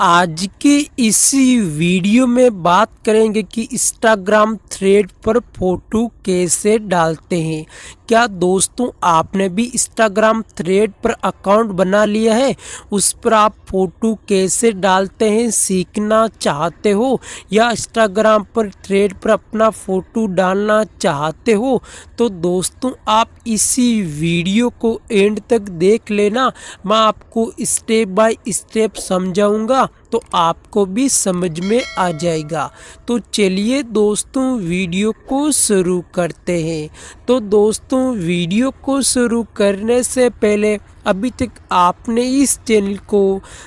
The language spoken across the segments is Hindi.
आज के इसी वीडियो में बात करेंगे कि इंस्टाग्राम थ्रेड पर फोटो कैसे डालते हैं क्या दोस्तों आपने भी इंस्टाग्राम थ्रेड पर अकाउंट बना लिया है उस पर आप फ़ोटो कैसे डालते हैं सीखना चाहते हो या इंस्टाग्राम पर थ्रेड पर अपना फ़ोटो डालना चाहते हो तो दोस्तों आप इसी वीडियो को एंड तक देख लेना मैं आपको स्टेप बाय स्टेप समझाऊंगा तो आपको भी समझ में आ जाएगा तो चलिए दोस्तों वीडियो को शुरू करते हैं तो दोस्तों वीडियो को शुरू करने से पहले अभी तक आपने इस चैनल को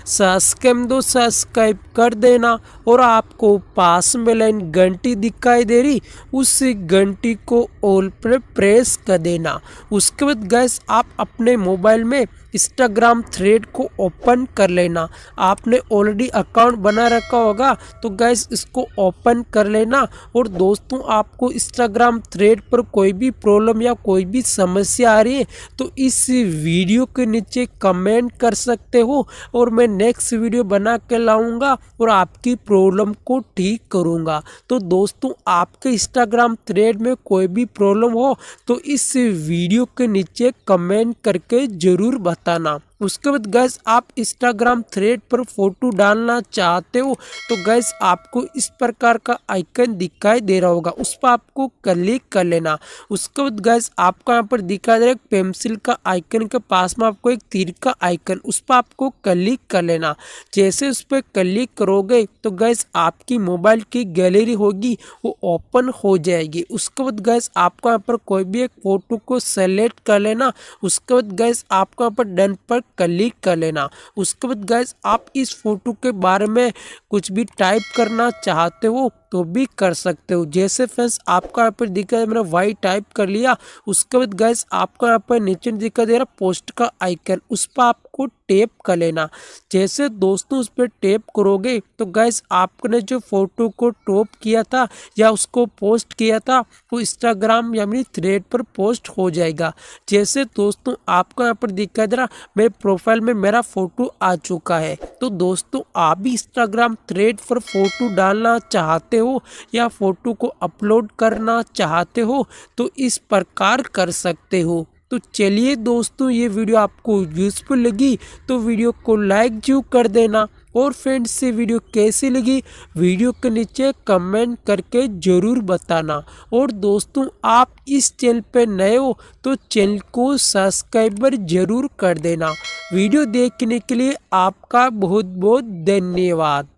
सब्सक्राइब दो सब्सक्राइब कर देना और आपको पास में लाइन घंटी दिखाई दे रही उस घंटी को ऑल पर प्रेस कर देना उसके बाद गैस आप अपने मोबाइल में इंस्टाग्राम थ्रेड को ओपन कर लेना आपने ऑलरेडी अकाउंट बना रखा होगा तो गैस इसको ओपन कर लेना और दोस्तों आपको इंस्टाग्राम थ्रेड पर कोई भी प्रॉब्लम या कोई भी समस्या आ रही है तो इस वीडियो के नीचे कमेंट कर सकते हो और मैं नेक्स्ट वीडियो बना के लाऊँगा और आपकी प्रॉब्लम को ठीक करूँगा तो दोस्तों आपके इंस्टाग्राम थ्रेड में कोई भी प्रॉब्लम हो तो इस वीडियो के नीचे कमेंट करके ज़रूर बताना उसके बाद गैस आप इंस्टाग्राम थ्रेड पर फोटो डालना चाहते हो तो गैस आपको इस प्रकार का आइकन दिखाई दे रहा होगा उस पर आपको क्लिक कर लेना उसके बाद गैस आपको यहाँ पर दिखाई दे रहा है पेंसिल का आइकन के पास में आपको एक तीर का आइकन उस पर आपको क्लिक कर लेना जैसे उस पर क्लिक करोगे तो गैस आपकी मोबाइल की गैलरी होगी वो ओपन हो जाएगी उसके बाद गैस आपको यहाँ पर कोई भी एक फ़ोटो को सेलेक्ट कर लेना उसके बाद गैस आपको यहाँ पर डन पर क्लिक कर लेना उसके बाद गैस आप इस फोटो के बारे में कुछ भी टाइप करना चाहते हो तो भी कर सकते हो जैसे फ्रेंड्स आपका यहाँ पर दिखा मैंने वाई टाइप कर लिया उसके बाद गैस आपका यहाँ पर नीचे दिखा दे रहा पोस्ट का आइकन उस पर आप आपको टेप कर लेना जैसे दोस्तों उस पर टेप करोगे तो गैस आपने जो फ़ोटो को टॉप किया था या उसको पोस्ट किया था वो इंस्टाग्राम या मेरी थ्रेड पर पोस्ट हो जाएगा जैसे दोस्तों आपको यहाँ पर दिखा जरा मेरे प्रोफाइल में मेरा फ़ोटो आ चुका है तो दोस्तों आप भी इंस्टाग्राम थ्रेड पर फ़ोटो डालना चाहते हो या फ़ोटो को अपलोड करना चाहते हो तो इस प्रकार कर सकते हो तो चलिए दोस्तों ये वीडियो आपको यूज़फुल लगी तो वीडियो को लाइक जू कर देना और फ्रेंड्स से वीडियो कैसी लगी वीडियो के नीचे कमेंट करके ज़रूर बताना और दोस्तों आप इस चैनल पे नए हो तो चैनल को सब्सक्राइबर ज़रूर कर देना वीडियो देखने के लिए आपका बहुत बहुत धन्यवाद